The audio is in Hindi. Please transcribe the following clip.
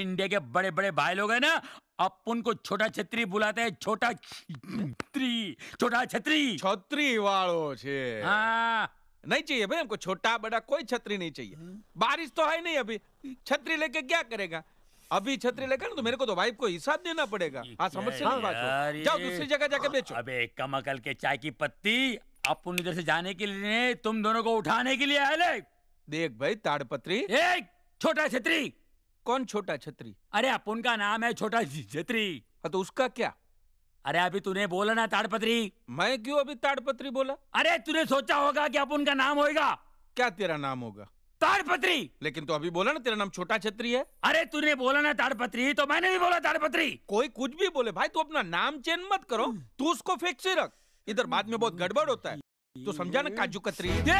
इंडिया के बड़े बड़े भाई लोग हैं ना अपन को छोटा छत्री बुलाते हैं छोटा छत्री छोटा छत्री छत्री वालो छे हाँ नहीं चाहिए भाई हमको छोटा बड़ा कोई छत्री नहीं चाहिए हम्म। बारिश तो है नहीं अभी छत्री लेके क्या करेगा अभी छतरी लेकर ना तो मेरे को तो वाइफ को हिसाब देना पड़ेगा हाँ समझ से बात जाओ दूसरी जगह जाके बेचो अबे कमकल के चाय की पत्ती अपन इधर से जाने के लिए तुम दोनों को उठाने के लिए आए देख भाई ताड़पत्री एक छोटा छतरी कौन छोटा छतरी अरे अपन का नाम है छोटा छतरी हाँ, तो उसका क्या अरे अभी तूने बोला ना ताड़पत्री मैं क्यों अभी ताड़पत्री बोला अरे तूने सोचा होगा कि अपन का नाम होगा क्या तेरा नाम होगा ताड़पत्री लेकिन तो अभी बोला ना तेरा नाम छोटा छतरी है अरे तूने बोला ना ताड़पत्री तो मैंने भी बोला ताड़पत्री कोई कुछ भी बोले भाई तू तो अपना नाम चेंज मत करो तू उसको फिक्स रख इधर बाद में बहुत गड़बड़ होता है तो समझा ना काजू कतरी